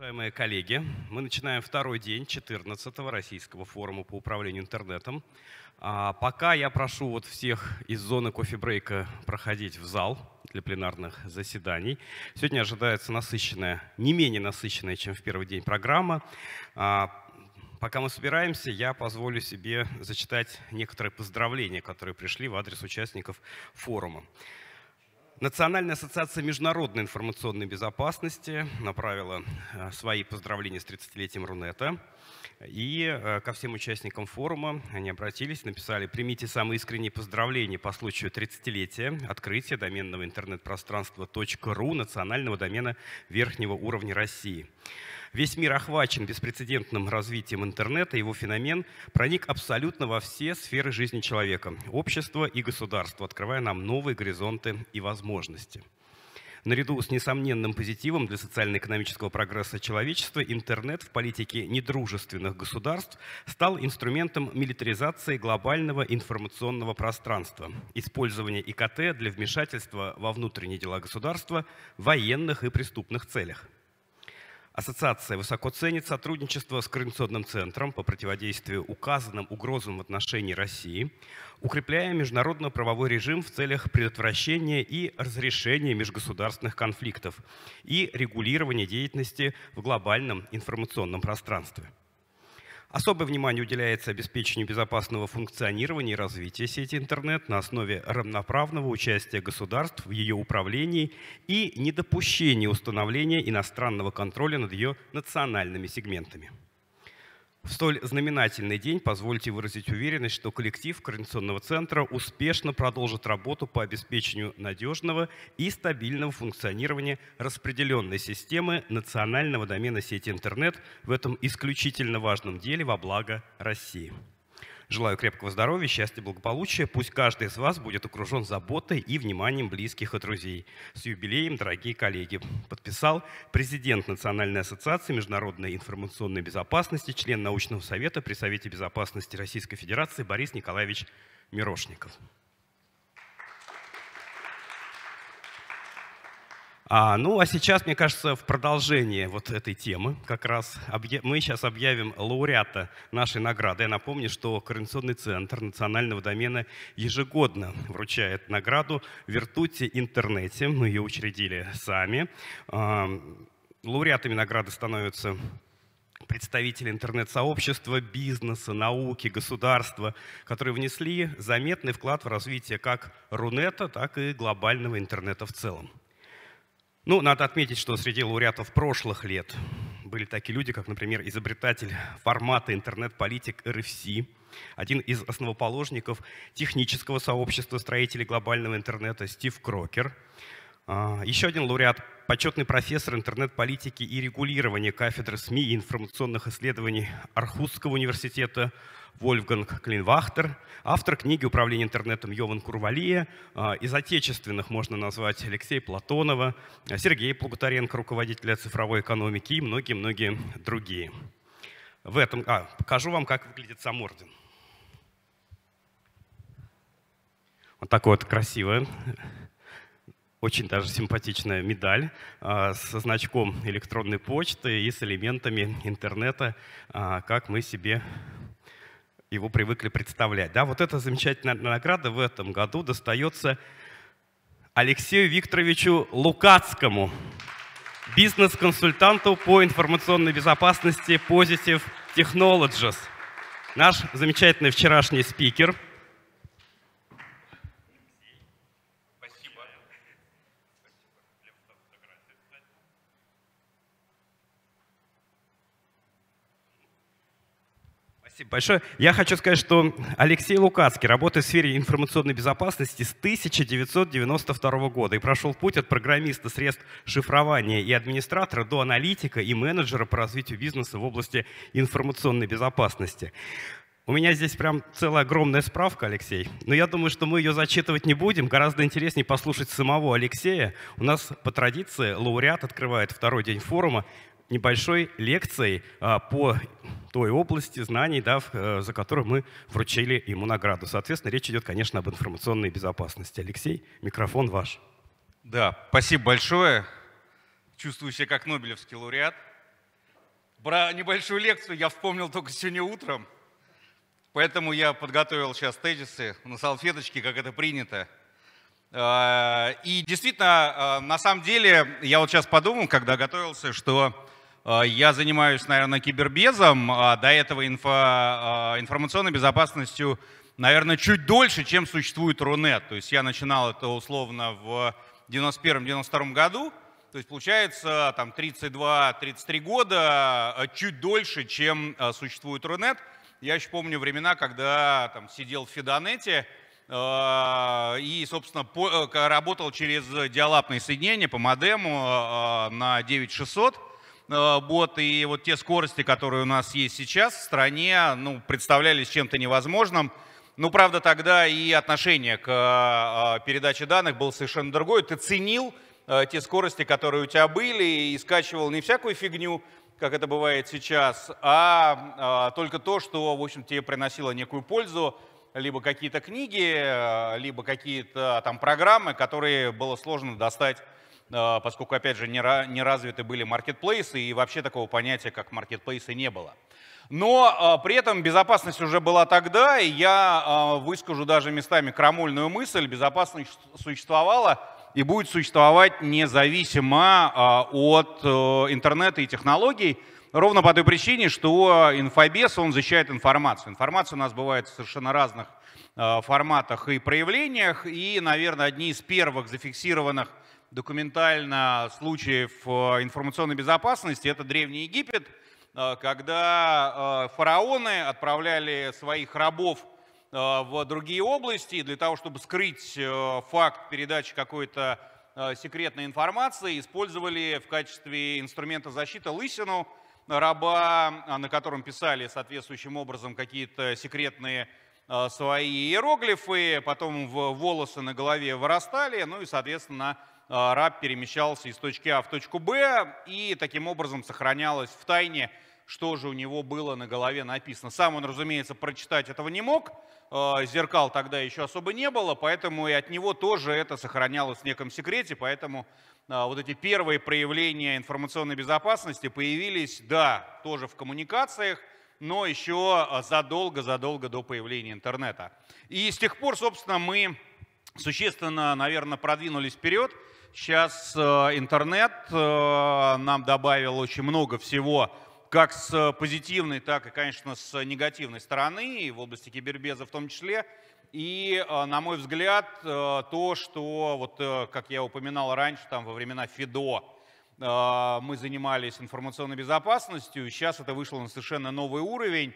Уважаемые коллеги, мы начинаем второй день 14-го Российского форума по управлению интернетом. А пока я прошу вот всех из зоны кофе-брейка проходить в зал для пленарных заседаний. Сегодня ожидается насыщенная, не менее насыщенная, чем в первый день программа. А пока мы собираемся, я позволю себе зачитать некоторые поздравления, которые пришли в адрес участников форума. Национальная ассоциация международной информационной безопасности направила э, свои поздравления с 30-летием Рунета. И э, ко всем участникам форума они обратились, написали «Примите самые искренние поздравления по случаю 30-летия открытия доменного интернет-пространства .ру национального домена верхнего уровня России». Весь мир охвачен беспрецедентным развитием интернета, его феномен проник абсолютно во все сферы жизни человека, общества и государства, открывая нам новые горизонты и возможности. Наряду с несомненным позитивом для социально-экономического прогресса человечества интернет в политике недружественных государств стал инструментом милитаризации глобального информационного пространства, использования ИКТ для вмешательства во внутренние дела государства в военных и преступных целях. Ассоциация высоко ценит сотрудничество с Координационным центром по противодействию указанным угрозам в отношении России, укрепляя международно-правовой режим в целях предотвращения и разрешения межгосударственных конфликтов и регулирования деятельности в глобальном информационном пространстве. Особое внимание уделяется обеспечению безопасного функционирования и развития сети интернет на основе равноправного участия государств в ее управлении и недопущения установления иностранного контроля над ее национальными сегментами. В столь знаменательный день позвольте выразить уверенность, что коллектив Координационного центра успешно продолжит работу по обеспечению надежного и стабильного функционирования распределенной системы национального домена сети интернет в этом исключительно важном деле во благо России. Желаю крепкого здоровья, счастья, благополучия. Пусть каждый из вас будет окружен заботой и вниманием близких и друзей. С юбилеем, дорогие коллеги. Подписал президент Национальной ассоциации международной информационной безопасности, член научного совета при Совете безопасности Российской Федерации Борис Николаевич Мирошников. А, ну, а сейчас, мне кажется, в продолжение вот этой темы как раз мы сейчас объявим лауреата нашей награды. Я напомню, что Координационный центр национального домена ежегодно вручает награду «Вертути интернете». Мы ее учредили сами. А, лауреатами награды становятся представители интернет-сообщества, бизнеса, науки, государства, которые внесли заметный вклад в развитие как Рунета, так и глобального интернета в целом. Ну, надо отметить, что среди лауреатов прошлых лет были такие люди, как, например, изобретатель формата интернет-политик РФС, один из основоположников технического сообщества строителей глобального интернета Стив Крокер, а, еще один лауреат – почетный профессор интернет-политики и регулирования кафедры СМИ и информационных исследований Архузского университета Вольфганг Клинвахтер, автор книги «Управление интернетом» Йован Курвалия, а, из отечественных можно назвать Алексей Платонова, Сергей Плугутаренко, руководителя цифровой экономики и многие-многие другие. В этом, а, покажу вам, как выглядит сам орден. Вот такой вот красивый очень даже симпатичная медаль а, со значком электронной почты и с элементами интернета, а, как мы себе его привыкли представлять. Да, вот эта замечательная награда в этом году достается Алексею Викторовичу Лукацкому, бизнес-консультанту по информационной безопасности Positive Technologies. Наш замечательный вчерашний спикер – Спасибо большое. Я хочу сказать, что Алексей Лукацкий работает в сфере информационной безопасности с 1992 года и прошел путь от программиста средств шифрования и администратора до аналитика и менеджера по развитию бизнеса в области информационной безопасности. У меня здесь прям целая огромная справка, Алексей. Но я думаю, что мы ее зачитывать не будем. Гораздо интереснее послушать самого Алексея. У нас по традиции лауреат открывает второй день форума небольшой лекцией а, по той области знаний, да, э, за которую мы вручили ему награду. Соответственно, речь идет, конечно, об информационной безопасности. Алексей, микрофон ваш. Да, спасибо большое. Чувствую себя как Нобелевский лауреат. Про небольшую лекцию я вспомнил только сегодня утром, поэтому я подготовил сейчас тезисы на салфеточке, как это принято. А, и действительно, а, на самом деле, я вот сейчас подумал, когда готовился, что Э, я занимаюсь, наверное, кибербезом, а до этого инфо, а, информационной безопасностью, наверное, чуть дольше, чем существует Рунет. То есть я начинал это условно в 91-92 году, то есть получается там 32-33 года, э, чуть дольше, чем э, существует Рунет. Я еще помню времена, когда там сидел в Фидонете и, собственно, работал через диалапные соединения по модему на 9600. Э, бот и вот те скорости, которые у нас есть сейчас в стране, ну, представлялись чем-то невозможным. Ну, правда, тогда и отношение к э, э, передаче данных было совершенно другое. Ты ценил те скорости, которые у тебя были, и скачивал не всякую фигню, как это бывает сейчас, а только то, что, в общем, тебе приносило некую пользу, либо какие-то книги, либо какие-то там программы, которые было сложно достать а, поскольку, опять же, не развиты были маркетплейсы, и вообще такого понятия, как маркетплейсы, не было. Но а, при этом безопасность уже была тогда, и я а, выскажу даже местами крамольную мысль, безопасность существовала и будет существовать независимо от э, интернета и технологий, ровно по той причине, что инфобес, он защищает информацию. Информация у нас бывает в совершенно разных форматах и проявлениях, и, наверное, одни из первых зафиксированных документально случаев э, информационной безопасности, это Древний Египет, э, когда э, фараоны отправляли своих рабов в другие области для того, чтобы скрыть факт передачи какой-то секретной информации, использовали в качестве инструмента защиты лысину раба, на котором писали соответствующим образом какие-то секретные свои иероглифы, потом в волосы на голове вырастали, ну и, соответственно, Э, раб перемещался из точки А в точку Б, и таким образом сохранялось в тайне, что же у него было на голове написано. Сам он, разумеется, прочитать этого не мог, э, зеркал тогда еще особо не было, поэтому и от него тоже это сохранялось в неком секрете, поэтому э, вот эти первые проявления информационной безопасности появились, да, тоже в коммуникациях, но еще задолго-задолго до появления интернета. И с тех пор, собственно, мы существенно, наверное, продвинулись вперед – Сейчас э, интернет э, нам добавил очень много всего, как с позитивной, так и, конечно, с негативной стороны, и в области кибербеза в том числе. И, э, на мой взгляд, то, что, вот, как я упоминал раньше, там, во времена ФИДО, мы занимались информационной безопасностью, сейчас это вышло на совершенно новый уровень.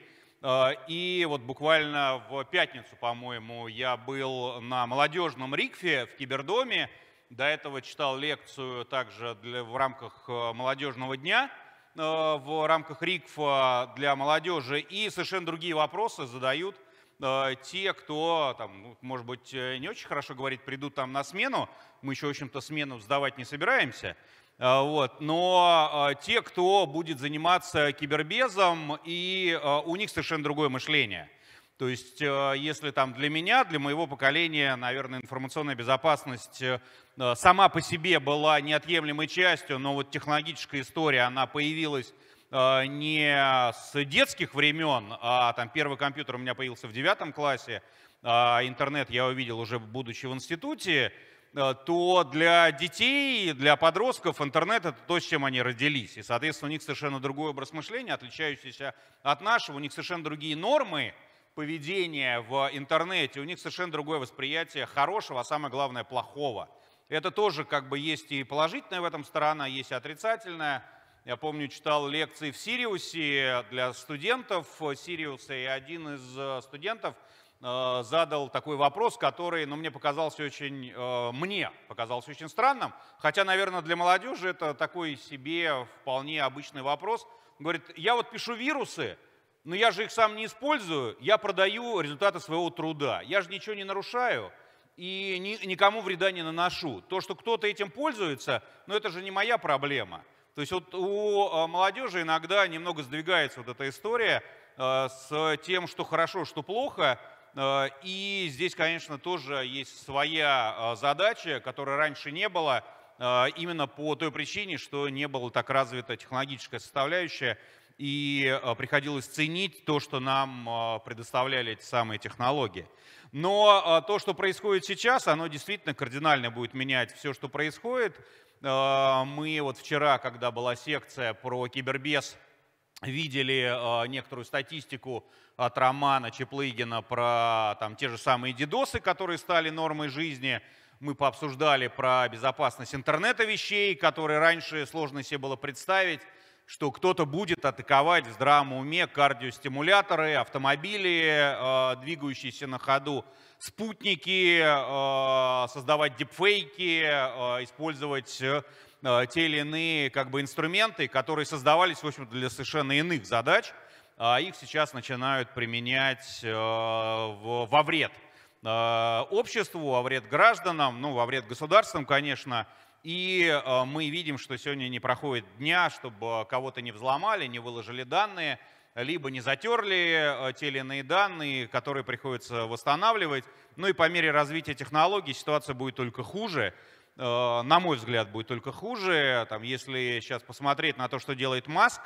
И вот буквально в пятницу, по-моему, я был на молодежном Рикфе в Кибердоме, до этого читал лекцию также для, в рамках э, молодежного дня, э, в рамках РИКФа для молодежи. И совершенно другие вопросы задают э, те, кто, там, ну, может быть, не очень хорошо говорит, придут там на смену. Мы еще, в общем-то, смену сдавать не собираемся. Вот. Но те, кто будет заниматься кибербезом, и у них совершенно другое мышление – то есть, э, если там для меня, для моего поколения, наверное, информационная безопасность э, э, сама по себе была неотъемлемой частью, но вот технологическая история, она появилась не с детских времен, а там первый компьютер у меня появился в девятом классе, а интернет я увидел уже будучи в институте, то для детей, для подростков интернет это то, с чем они родились. И, соответственно, у них совершенно другой образ мышления, отличающийся от нашего, у них совершенно другие нормы, поведения в интернете, у них совершенно другое восприятие хорошего, а самое главное плохого. Это тоже как бы есть и положительная в этом сторона, есть и отрицательная. Я помню, читал лекции в Сириусе для студентов Сириуса, и один из э, студентов э, задал такой вопрос, который, ну, мне показался очень, э, мне показался очень странным, хотя, наверное, для молодежи это такой себе вполне обычный вопрос. Говорит, я вот пишу вирусы, но я же их сам не использую, я продаю результаты своего труда. Я же ничего не нарушаю и ни, никому вреда не наношу. То, что кто-то этим пользуется, но ну, это же не моя проблема. То есть вот у а, молодежи иногда немного сдвигается вот эта история а, с тем, что хорошо, что плохо. А, и здесь, конечно, тоже есть своя задача, которой раньше не было, именно по той причине, что не было так развита технологическая составляющая и э, приходилось ценить то, что нам э, предоставляли эти самые технологии. Но э, то, что происходит сейчас, оно действительно кардинально будет менять все, что происходит. Мы вот вчера, когда была секция про кибербес, видели некоторую статистику от Романа Чеплыгина про там, те же самые дидосы, которые стали нормой жизни. Мы пообсуждали про безопасность интернета вещей, которые раньше сложно себе было представить что кто-то будет атаковать в здравом уме кардиостимуляторы, автомобили, э, двигающиеся на ходу, спутники, э, создавать дипфейки, э, использовать те или иные как бы, инструменты, которые создавались в общем для совершенно иных задач. а Их сейчас начинают применять в во вред обществу, во вред гражданам, ну, во вред государствам, конечно, и э, мы видим, что сегодня не проходит дня, чтобы э, кого-то не взломали, не выложили данные, либо не затерли э, те или иные данные, которые приходится восстанавливать. Ну и по мере развития технологий ситуация будет только хуже. На мой взгляд, будет только хуже. Там, если сейчас посмотреть на то, что делает Маск,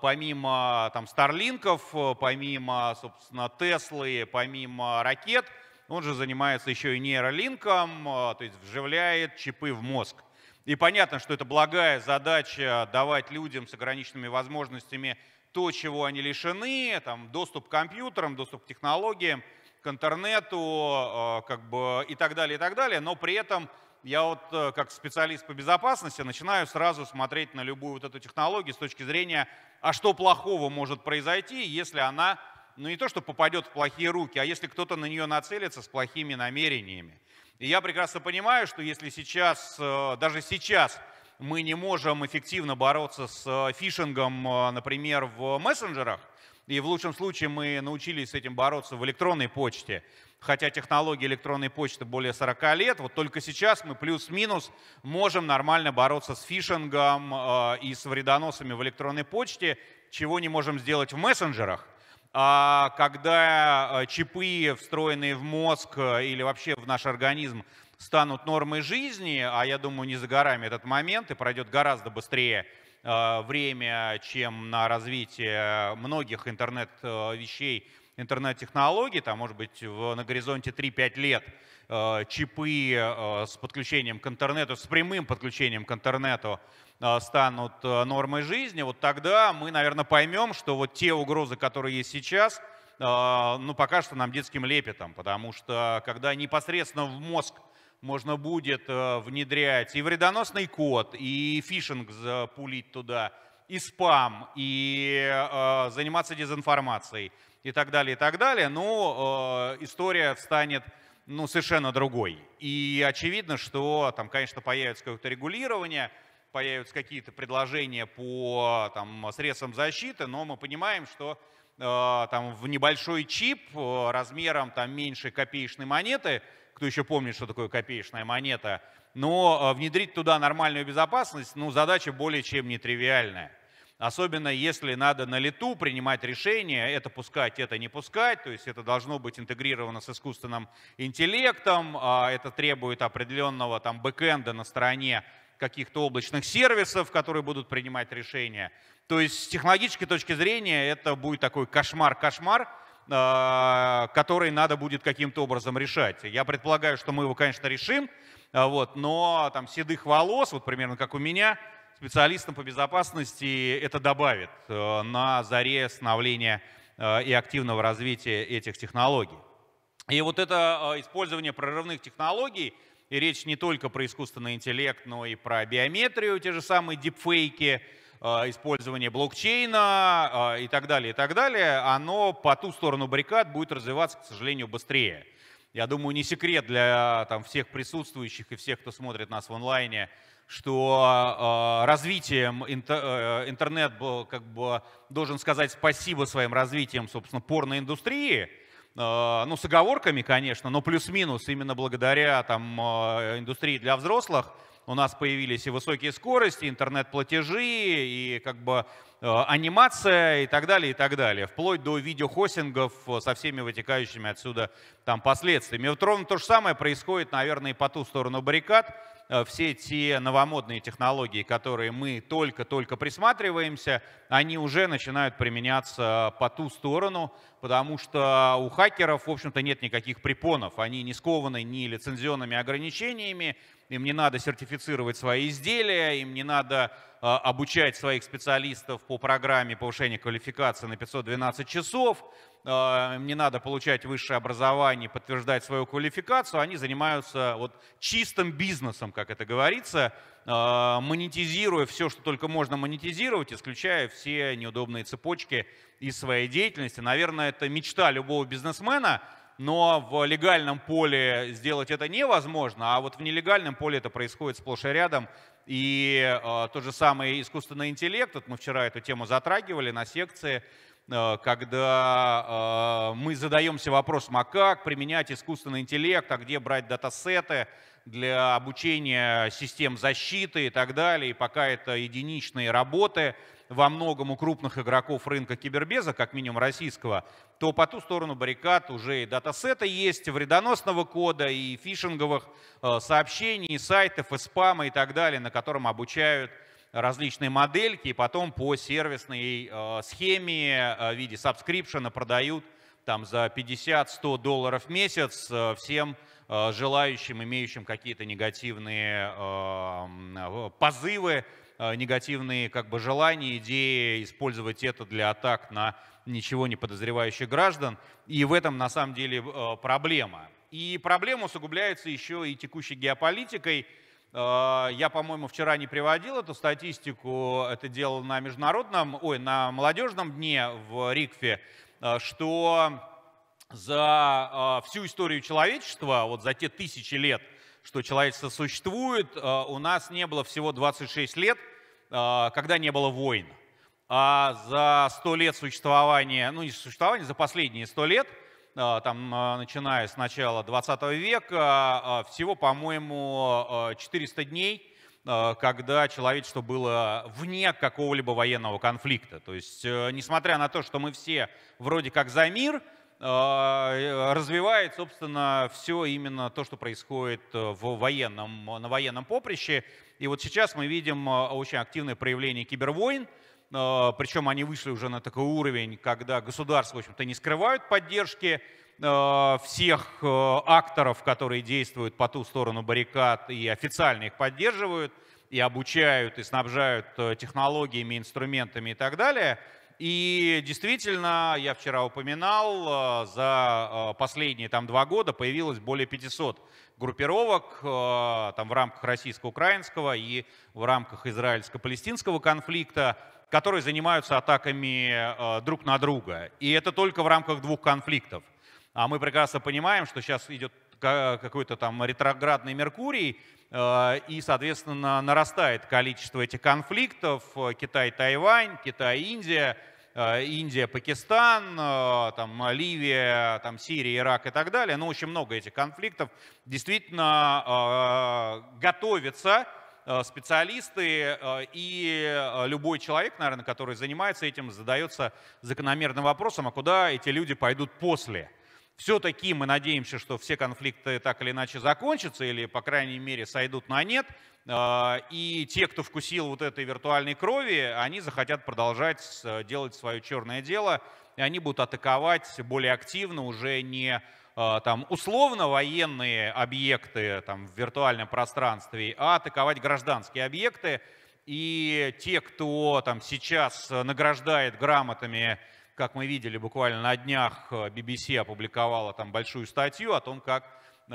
помимо там, Старлинков, помимо, собственно, Теслы, помимо ракет – он же занимается еще и нейролинком, а, то есть вживляет чипы в мозг. И понятно, что это благая задача давать людям с ограниченными возможностями то, чего они лишены, там, доступ к компьютерам, доступ к технологиям, к интернету а, как бы, и так далее, и так далее. Но при этом я вот э, как специалист по безопасности начинаю сразу смотреть на любую вот эту технологию с точки зрения, а что плохого может произойти, если она ну не то, что попадет в плохие руки, а если кто-то на нее нацелится с плохими намерениями. И я прекрасно понимаю, что если сейчас, э, даже сейчас мы не можем эффективно бороться с э, фишингом, э, например, в мессенджерах, и в лучшем случае мы научились с этим бороться в электронной почте, хотя технология электронной почты более 40 лет, вот только сейчас мы плюс-минус можем нормально бороться с фишингом и с вредоносами в электронной почте, чего не можем сделать в мессенджерах. А когда э, чипы, встроенные в мозг э, или вообще в наш организм, станут нормой жизни, а я думаю, не за горами этот момент, и пройдет гораздо быстрее э, время, чем на развитие многих интернет-вещей, интернет-технологий, там, может быть, в, на горизонте 3-5 лет чипы с подключением к интернету, с прямым подключением к интернету а, станут э, нормой жизни, вот тогда мы, наверное, поймем, что вот те угрозы, которые есть сейчас, а, ну, пока что нам детским лепетом, потому что когда непосредственно в мозг можно будет э, внедрять и вредоносный код, и фишинг запулить туда, и спам, и э, заниматься дезинформацией, и так далее, и так далее, но ну, э, история станет ну, совершенно другой. И очевидно, что там, конечно, появится какое-то регулирование – появятся какие-то предложения по там, средствам защиты, но мы понимаем, что э, там, в небольшой чип э, размером там, меньше копеечной монеты, кто еще помнит, что такое копеечная монета, но э, внедрить туда нормальную безопасность, ну, задача более чем нетривиальная. Особенно если надо на лету принимать решение, это пускать, это не пускать, то есть это должно быть интегрировано с искусственным интеллектом, а это требует определенного там бэкэнда на стороне каких-то облачных сервисов, которые будут принимать решения. То есть с технологической точки зрения это будет такой кошмар-кошмар, а, который надо будет каким-то образом решать. Я предполагаю, что мы его, конечно, решим, а, вот, но там седых волос, вот примерно как у меня, специалистам по безопасности это добавит а, на заре становления и активного развития этих технологий. И вот это использование прорывных технологий – и речь не только про искусственный интеллект, но и про биометрию, те же самые дипфейки, э, использование блокчейна э, и так далее, и так далее, оно по ту сторону баррикад будет развиваться, к сожалению, быстрее. Я думаю, не секрет для там, всех присутствующих и всех, кто смотрит нас в онлайне, что э, развитием интер, э, интернет был, как бы, должен сказать спасибо своим развитием, собственно, порноиндустрии, индустрии Э, ну, с оговорками, конечно, но плюс-минус именно благодаря там, э, индустрии для взрослых у нас появились и высокие скорости, интернет-платежи, и как бы э, анимация и так далее, и так далее, вплоть до видеохостингов со всеми вытекающими отсюда там последствиями. Вот ровно то же самое происходит, наверное, и по ту сторону баррикад. Э, все те новомодные технологии, которые мы только-только присматриваемся, они уже начинают применяться э, по ту сторону, потому что у хакеров, в общем-то, нет никаких препонов. Они не скованы ни лицензионными ограничениями, им не надо сертифицировать свои изделия, им не надо а, обучать своих специалистов по программе повышения квалификации на 512 часов, а, им не надо получать высшее образование, подтверждать свою квалификацию, они занимаются вот чистым бизнесом, как это говорится, а, монетизируя все, что только можно монетизировать, исключая все неудобные цепочки из своей деятельности. Наверное, это мечта любого бизнесмена – но в легальном поле сделать это невозможно, а вот в нелегальном поле это происходит сплошь и рядом. И э, тот же самый искусственный интеллект, вот мы вчера эту тему затрагивали на секции, э, когда э, мы задаемся вопросом, а как применять искусственный интеллект, а где брать датасеты, для обучения систем защиты и так далее. И пока это единичные работы во многом у крупных игроков рынка кибербеза, как минимум российского, то по ту сторону баррикад уже и датасеты есть, вредоносного кода, и фишинговых э, сообщений, и сайтов, и спама и так далее, на котором обучают различные модельки, и потом по сервисной э, схеме э, в виде сабскрипшена продают там за 50-100 долларов в месяц всем Э, желающим, имеющим какие-то негативные эм, э, позывы, э, негативные как бы желания, идеи использовать это для атак на ничего не подозревающих граждан. И в этом на самом деле проблема. И проблема усугубляется еще и текущей геополитикой. Я, по-моему, вчера не приводил эту статистику, это делал на международном, ой, на молодежном дне в Рикфе, что за а, всю историю человечества, вот за те тысячи лет, что человечество существует, а, у нас не было всего 26 лет, а, когда не было войн. А за 100 лет существования, ну не существования, за последние 100 лет, там, начиная с начала 20 века, всего, по-моему, 400 дней – когда человечество было вне какого-либо военного конфликта. То есть, э, несмотря на то, что мы все вроде как за мир, а, развивает, собственно, все именно то, что происходит э, в военном, на военном поприще. И вот сейчас мы видим э, очень активное проявление кибервойн, э, причем они вышли уже на такой уровень, когда государства, в общем-то, не скрывают поддержки всех акторов, которые действуют по ту сторону баррикад и официально их поддерживают, и обучают, и снабжают технологиями, инструментами и так далее – и действительно, я вчера упоминал, э, за э, последние там, два года появилось более 500 группировок э, там, в рамках российско-украинского и в рамках израильско-палестинского конфликта, которые занимаются атаками друг на друга. И это только в рамках двух конфликтов. А мы прекрасно понимаем, что сейчас идет какой-то там ретроградный Меркурий, и, соответственно, нарастает количество этих конфликтов. Китай-Тайвань, Китай-Индия – Э, Индия, Пакистан, э, там, Ливия, там, Сирия, Ирак и так далее. Ну, очень много этих конфликтов. Действительно э, готовятся специалисты и любой человек, наверное, который занимается этим, задается закономерным вопросом, а куда эти люди пойдут после – все-таки мы надеемся, что все конфликты так или иначе закончатся или, по крайней мере, сойдут на нет. А, и те, кто вкусил вот этой виртуальной крови, они захотят продолжать делать свое черное дело, и они будут атаковать более активно уже не а, там, условно военные объекты там, в виртуальном пространстве, а атаковать гражданские объекты. И те, кто там, сейчас награждает грамотами как мы видели буквально на днях, э, BBC опубликовала там большую статью о том, как э,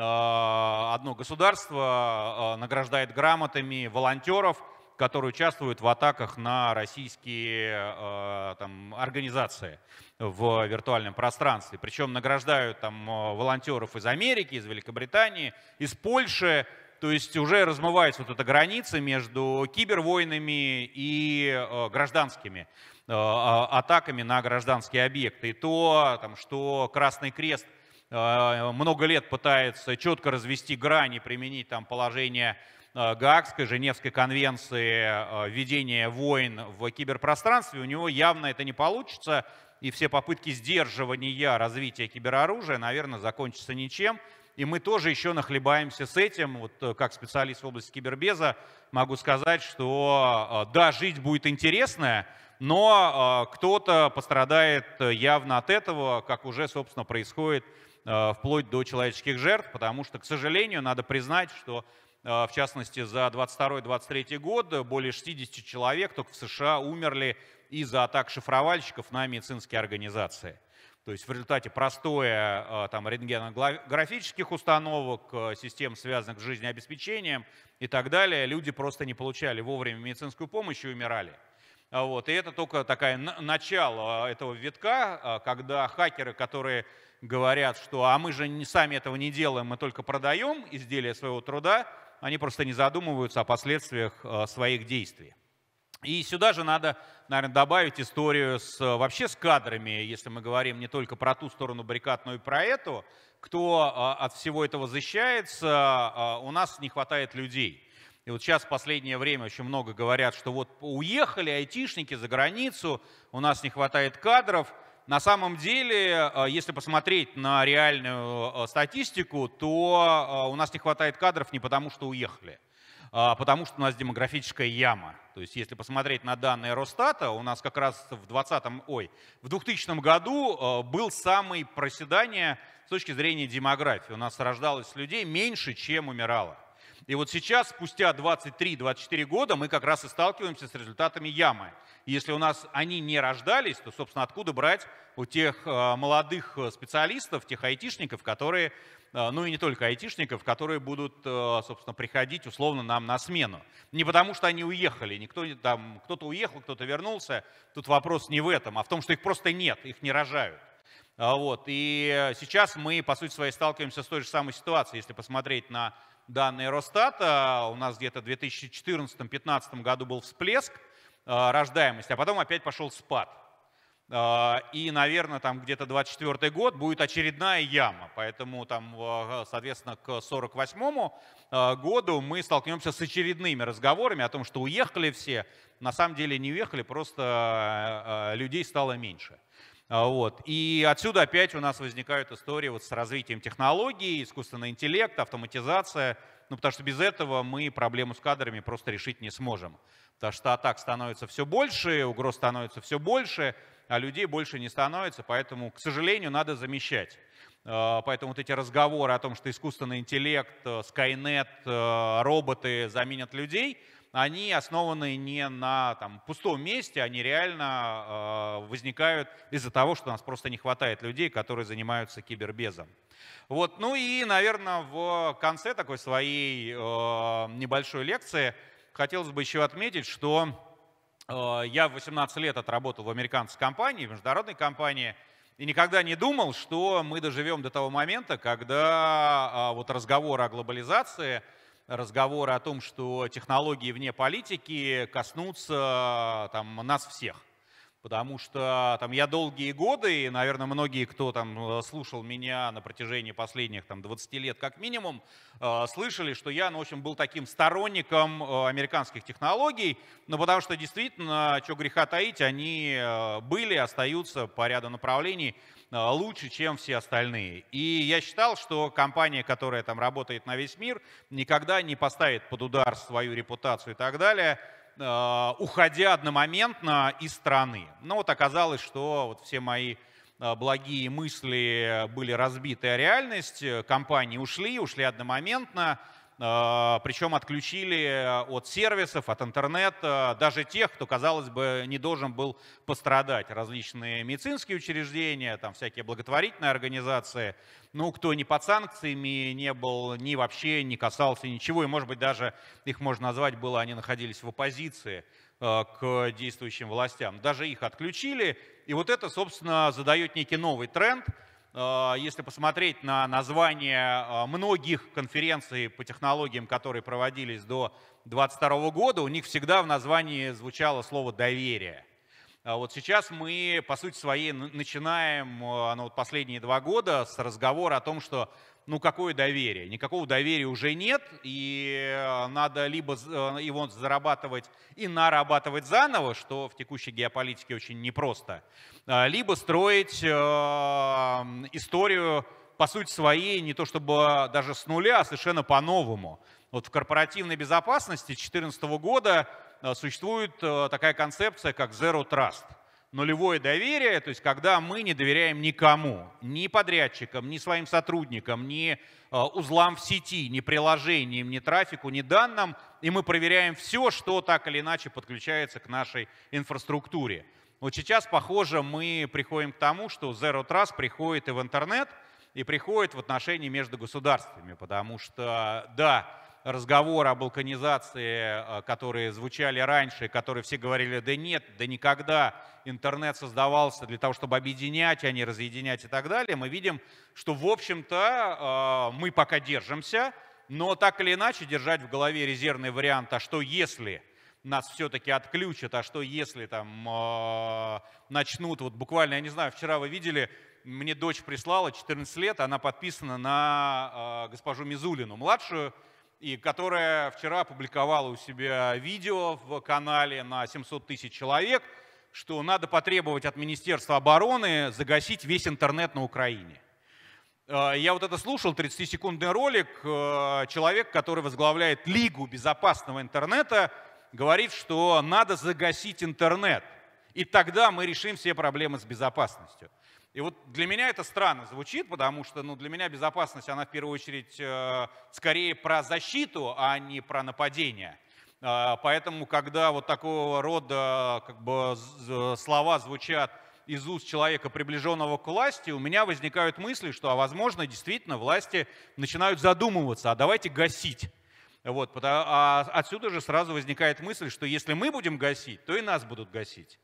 одно государство э, награждает грамотами волонтеров, которые участвуют в атаках на российские там, организации в виртуальном пространстве. Причем награждают там волонтеров из Америки, из Великобритании, из Польши, то есть уже размывается вот эта граница между кибервойнами и э, гражданскими э, а, атаками на гражданские объекты. И то, там, что Красный Крест э, много лет пытается четко развести грани, применить там положение Гаагской, Женевской конвенции введения войн в киберпространстве, у него явно это не получится, и все попытки сдерживания развития кибероружия, наверное, закончатся ничем и мы тоже еще нахлебаемся с этим. Вот э, как специалист в области кибербеза могу сказать, что э, да, жить будет интересная, но э, кто-то пострадает явно от этого, как уже, собственно, происходит вплоть до человеческих жертв, потому что, к сожалению, надо признать, что в частности, за 22-23 год более 60 человек только в США умерли из-за атак шифровальщиков на медицинские организации. То есть в результате простое э, там, рентгенографических установок, э, систем, связанных с жизнеобеспечением и так далее, люди просто не получали вовремя медицинскую помощь и умирали. А вот. И это только такое начало э, этого витка, когда хакеры, которые говорят, что «а мы же сами этого не делаем, мы только продаем изделия своего труда», они просто не задумываются о последствиях своих действий. И сюда же надо, наверное, добавить историю с, э, вообще с кадрами, если мы говорим не только про ту сторону баррикад, но и про эту. Кто а, от всего этого защищается, а, у нас не хватает людей. И вот сейчас в последнее время очень много говорят, что вот уехали айтишники за границу, у нас не хватает кадров. На самом деле, э, если посмотреть на реальную э, статистику, то у нас не хватает кадров не потому, что уехали – а, потому что у нас демографическая яма. То есть если посмотреть на данные Росстата, у нас как раз в, 20, ой, в 2000 году а, был самый проседание с точки зрения демографии. У нас рождалось людей меньше, чем умирало. И вот сейчас, спустя 23-24 года, мы как раз и сталкиваемся с результатами ямы. Если у нас они не рождались, то, собственно, откуда брать у тех э, молодых э, специалистов, тех айтишников, которые, э, ну и не только айтишников, которые будут, собственно, приходить условно нам на смену. Не потому что они уехали, никто там, кто-то уехал, кто-то вернулся. Тут вопрос не в этом, а в том, что их просто нет, их не рожают. А вот. И сейчас мы, по сути своей, сталкиваемся с той же самой ситуацией. Если посмотреть на данные Росстата. У нас где-то в 2014-2015 году был всплеск э, рождаемости, а потом опять пошел спад. Э, и, наверное, там где-то 24 год будет очередная яма. Поэтому, там, э, соответственно, к 48 му году мы столкнемся с очередными разговорами о том, что уехали все. На самом деле не уехали, просто людей стало меньше. А, вот. И отсюда опять у нас возникают истории вот с развитием технологий, искусственный интеллект, автоматизация, ну, потому что без этого мы проблему с кадрами просто решить не сможем. Потому что атак становится все больше, угроз становится все больше, а людей больше не становится, поэтому, к сожалению, надо замещать. А, поэтому вот эти разговоры о том, что искусственный интеллект, скайнет, э, э, роботы заменят людей – они основаны не на там, пустом месте, они реально э, возникают из-за того, что у нас просто не хватает людей, которые занимаются кибербезом. Вот, ну и, наверное, в конце такой своей э, небольшой лекции хотелось бы еще отметить, что э, я 18 лет отработал в американской компании, в международной компании, и никогда не думал, что мы доживем до того момента, когда э, вот разговор о глобализации – разговоры о том, что технологии вне политики коснутся там, нас всех потому что там, я долгие годы, и, наверное, многие, кто там э, слушал меня на протяжении последних там, 20 лет как минимум, э, слышали, что я, ну, в общем, был таким сторонником э, американских технологий, ну, потому что действительно, что греха таить, они э, были, остаются по ряду направлений лучше, чем все остальные. И я считал, что компания, которая там работает на весь мир, никогда не поставит под удар свою репутацию и так далее – Э, уходя одномоментно из страны. Но вот оказалось, что вот все мои э, благие мысли были разбиты о реальность, компании ушли, ушли одномоментно, а, причем отключили э, от сервисов, от интернета, даже тех, кто, казалось бы, не должен был пострадать. Различные медицинские учреждения, там всякие благотворительные организации, ну, кто не под санкциями не был, ни вообще не касался ничего, и, может быть, даже их можно назвать было, они находились в оппозиции э, к действующим властям. Даже их отключили, и вот это, собственно, задает некий новый тренд – Э, если посмотреть на название э, многих конференций по технологиям, которые проводились до 2022 года, у них всегда в названии звучало слово «доверие». А вот сейчас мы, по сути своей, начинаем а, ну, вот последние два года с разговора о том, что ну какое доверие? Никакого доверия уже нет, и а, надо либо его зарабатывать и нарабатывать заново, что в текущей геополитике очень непросто, либо строить историю, по сути своей, не то чтобы даже с нуля, а совершенно по-новому. Вот в корпоративной безопасности 2014 года Э, существует э, такая концепция, как Zero Trust. Нулевое доверие, то есть когда мы не доверяем никому, ни подрядчикам, ни своим сотрудникам, ни э, узлам в сети, ни приложениям, ни трафику, ни данным, и мы проверяем все, что так или иначе подключается к нашей инфраструктуре. Вот сейчас, похоже, мы приходим к тому, что Zero Trust приходит и в интернет, и приходит в отношении между государствами, потому что, да, разговоры о балканизации, э, которые звучали раньше, которые все говорили, да нет, да никогда интернет создавался для того, чтобы объединять, а не разъединять и так далее, мы видим, что, в общем-то, э, мы пока держимся, но так или иначе держать в голове резервный вариант, а что если нас все-таки отключат, а что если там э, начнут, вот буквально, я не знаю, вчера вы видели, мне дочь прислала, 14 лет, она подписана на э, госпожу Мизулину, младшую, и которая вчера опубликовала у себя видео в канале на 700 тысяч человек, что надо потребовать от Министерства обороны загасить весь интернет на Украине. Э, я вот это слушал, 30-секундный ролик, э, человек, который возглавляет Лигу безопасного интернета, говорит, что надо загасить интернет, и тогда мы решим все проблемы с безопасностью. И вот для меня это странно звучит, потому что ну, для меня безопасность, она в первую очередь э, скорее про защиту, а не про нападение. А, поэтому, когда вот такого рода как бы, слова звучат из уст человека, приближенного к власти, у меня возникают мысли, что, а возможно, действительно власти начинают задумываться, а давайте гасить. Вот, а отсюда же сразу возникает мысль, что если мы будем гасить, то и нас будут гасить.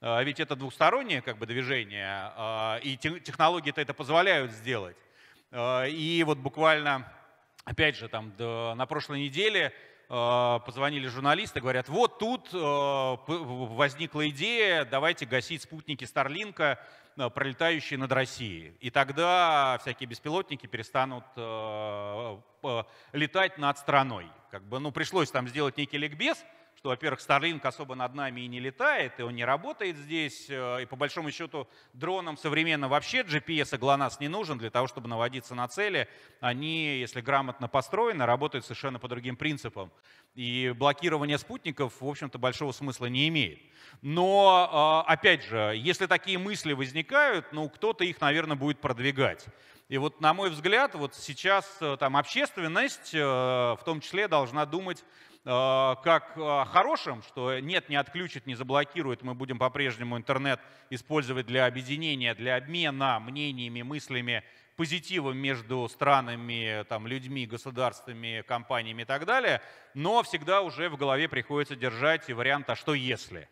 А ведь это двустороннее как бы движение, а, и технологии-то это позволяют сделать. А, и вот буквально, опять же, там на прошлой неделе а, позвонили журналисты, говорят, вот тут возникла идея, давайте гасить спутники Старлинка, пролетающие над Россией. И тогда всякие беспилотники перестанут летать над страной. Как бы, ну, пришлось там сделать некий ликбез, что, во-первых, Starlink особо над нами и не летает, и он не работает здесь, э, и по большому счету дронам современно вообще GPS и GLONASS не нужен для того, чтобы наводиться на цели. Они, если грамотно построены, работают совершенно по другим принципам. И блокирование спутников, в общем-то, большого смысла не имеет. Но, э, опять же, если такие мысли возникают, ну, кто-то их, наверное, будет продвигать. И вот, на мой взгляд, вот сейчас э, там общественность в том числе должна думать Э, как э, хорошим, что нет, не отключит, не заблокирует, мы будем по-прежнему интернет использовать для объединения, для обмена мнениями, мыслями, позитивом между странами, там, людьми, государствами, компаниями и так далее, но всегда уже в голове приходится держать вариант «а что если?».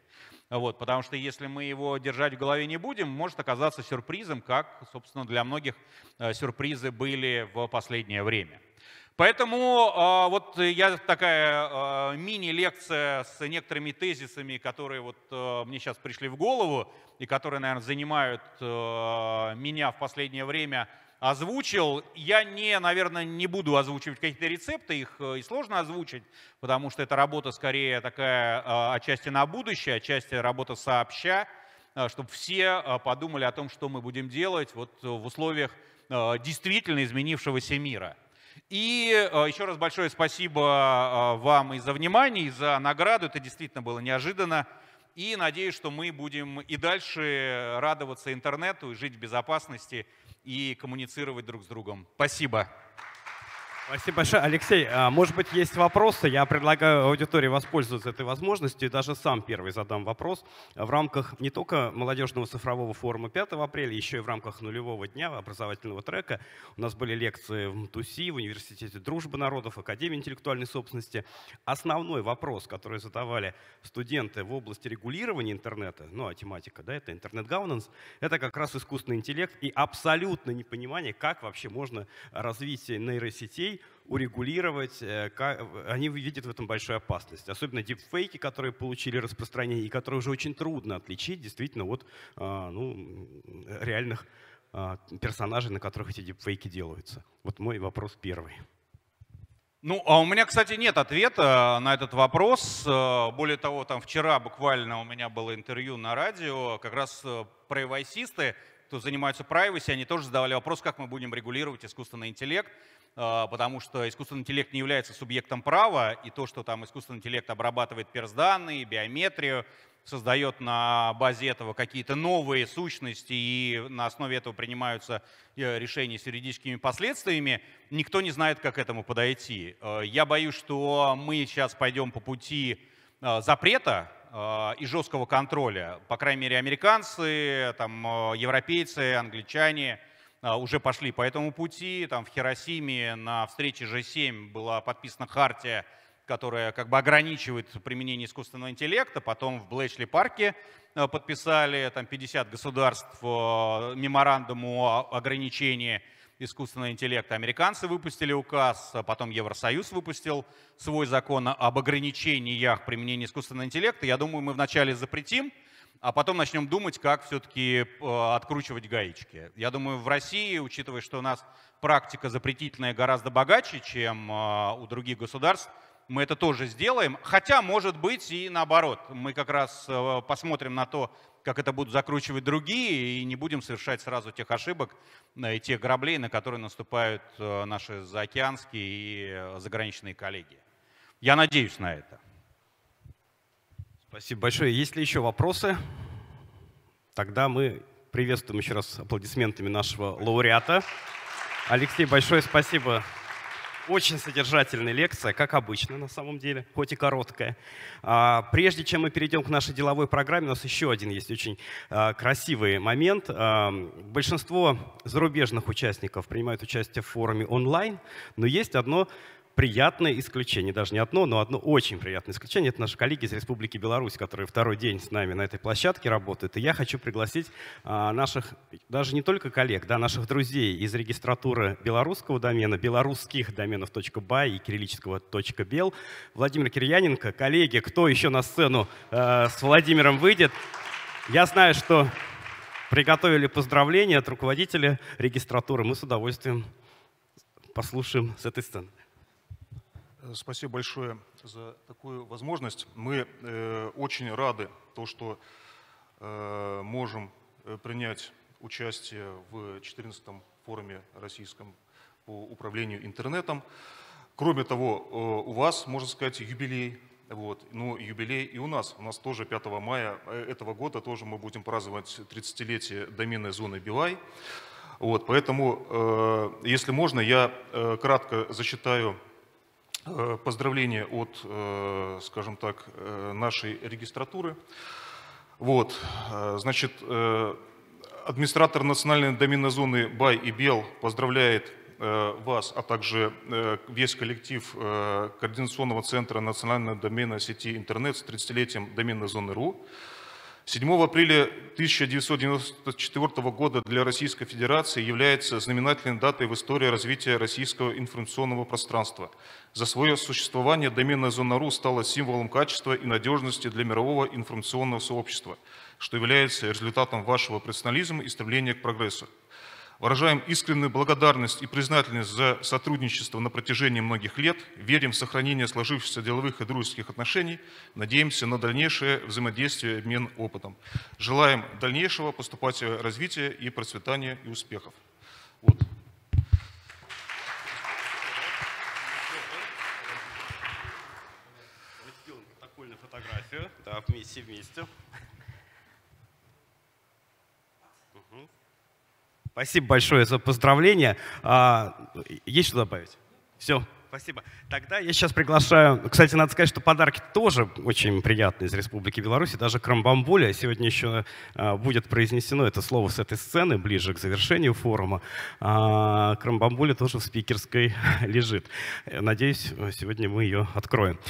Вот, потому что если мы его держать в голове не будем, может оказаться сюрпризом, как, собственно, для многих э, сюрпризы были в последнее время. Поэтому а, вот я такая а, мини-лекция с некоторыми тезисами, которые вот а, мне сейчас пришли в голову и которые, наверное, занимают меня в последнее время, озвучил. Я не, наверное, не буду озвучивать какие-то рецепты, их э, и сложно озвучить, потому что это работа скорее такая отчасти на будущее, отчасти работа сообща, чтобы все подумали о том, что мы будем делать вот э, в условиях действительно изменившегося мира – и э, еще раз большое спасибо э, вам и за внимание, и за награду. Это действительно было неожиданно. И надеюсь, что мы будем и дальше радоваться интернету, и жить в безопасности и коммуницировать друг с другом. Спасибо. Спасибо большое. Алексей, а, может быть, есть вопросы? Я предлагаю аудитории воспользоваться этой возможностью. Даже сам первый задам вопрос. В рамках не только молодежного цифрового форума 5 апреля, еще и в рамках нулевого дня образовательного трека у нас были лекции в МТУСИ, в Университете дружбы народов, Академии интеллектуальной собственности. Основной вопрос, который задавали студенты в области регулирования интернета, ну а тематика, да, это интернет-гаунанс, это как раз искусственный интеллект и абсолютно непонимание, как вообще можно развитие нейросетей людей урегулировать, э, они видят в этом большую опасность. Особенно дипфейки, которые получили распространение и которые уже очень трудно отличить действительно от а, ну, реальных а, персонажей, на которых эти дипфейки делаются. Вот мой вопрос первый. Ну, а у меня, кстати, нет ответа э, на этот вопрос. Э, более того, там вчера буквально у меня было интервью на радио, как раз прайвайсисты, кто занимаются privacy, они тоже задавали вопрос, как мы будем регулировать искусственный интеллект. А, потому что искусственный интеллект не является субъектом права, и то, что там искусственный интеллект обрабатывает персданные, биометрию, создает на базе этого какие-то новые сущности, и на основе этого принимаются э, решения с юридическими последствиями, никто не знает, как к этому подойти. Э, я боюсь, что мы сейчас пойдем по пути э, запрета и жесткого контроля. По крайней мере, американцы, там, европейцы, англичане — а, уже пошли по этому пути. Там в Хиросиме на встрече G7 была подписана хартия, которая как бы ограничивает применение искусственного интеллекта. Потом в Блэчли-парке а, подписали там 50 государств а, меморандум о ограничении искусственного интеллекта. Американцы выпустили указ, потом Евросоюз выпустил свой закон об ограничениях применения искусственного интеллекта. Я думаю, мы вначале запретим, а потом начнем думать, как все-таки э, откручивать гаечки. Я думаю, в России, учитывая, что у нас практика запретительная гораздо богаче, чем э, у других государств, мы это тоже сделаем. Хотя, может быть, и наоборот. Мы как раз э, посмотрим на то, как это будут закручивать другие, и не будем совершать сразу тех ошибок и тех граблей, на которые наступают наши заокеанские и заграничные коллеги. Я надеюсь на это. Спасибо большое. Есть ли еще вопросы? Тогда мы приветствуем еще раз аплодисментами нашего лауреата. Алексей, большое спасибо. Очень содержательная лекция, как обычно на самом деле, хоть и короткая. А, прежде чем мы перейдем к нашей деловой программе, у нас еще один есть очень а, красивый момент. А, большинство зарубежных участников принимают участие в форуме онлайн, но есть одно приятное исключение, даже не одно, но одно очень приятное исключение. Это наши коллеги из Республики Беларусь, которые второй день с нами на этой площадке работают. И я хочу пригласить а, наших, даже не только коллег, да, наших друзей из регистратуры белорусского домена, белорусских доменов .бай и кириллического .бел. Владимир Кирьяненко, коллеги, кто еще на сцену э, с Владимиром выйдет? Я знаю, что приготовили поздравления от руководителя регистратуры. Мы с удовольствием послушаем с этой сцены. Э, спасибо большое за такую возможность. Мы э, очень рады, то, что э, можем э, принять участие в 14-м форуме российском по управлению интернетом. Кроме того, э, у вас, можно сказать, юбилей. Вот. но ну, юбилей и у нас. У нас тоже 5 мая э, этого года тоже мы будем праздновать 30-летие доменной зоны Билай. Вот, поэтому, если можно, я кратко зачитаю Э, поздравления от, э, скажем так, э, нашей регистратуры. Вот, значит, администратор национальной доменной зоны БАЙ и БЕЛ поздравляет вас, а также весь коллектив Координационного центра национальной доменной сети интернет с 30-летием доменной зоны РУ. 7 апреля 1994 года для Российской Федерации является знаменательной датой в истории развития российского информационного пространства. За свое существование доменная зона РУ стала символом качества и надежности для мирового информационного сообщества, что является результатом вашего профессионализма и стремления к прогрессу. Выражаем искреннюю благодарность и признательность за сотрудничество на протяжении многих лет, верим в сохранение сложившихся деловых и дружеских отношений, надеемся на дальнейшее взаимодействие и обмен опытом. Желаем дальнейшего поступательного развития и процветания и успехов. Вот. Сделаем протокольную фотографию, да, вместе вместе. Спасибо большое за поздравление. А, есть что добавить? Все, спасибо. Тогда я сейчас приглашаю... Кстати, надо сказать, что подарки тоже очень приятные из Республики Беларусь. Даже крамбамбуля. Сегодня еще а, будет произнесено это слово с этой сцены, ближе к завершению форума. А, крамбамбуля тоже в спикерской лежит. Э, надеюсь, сегодня мы ее откроем.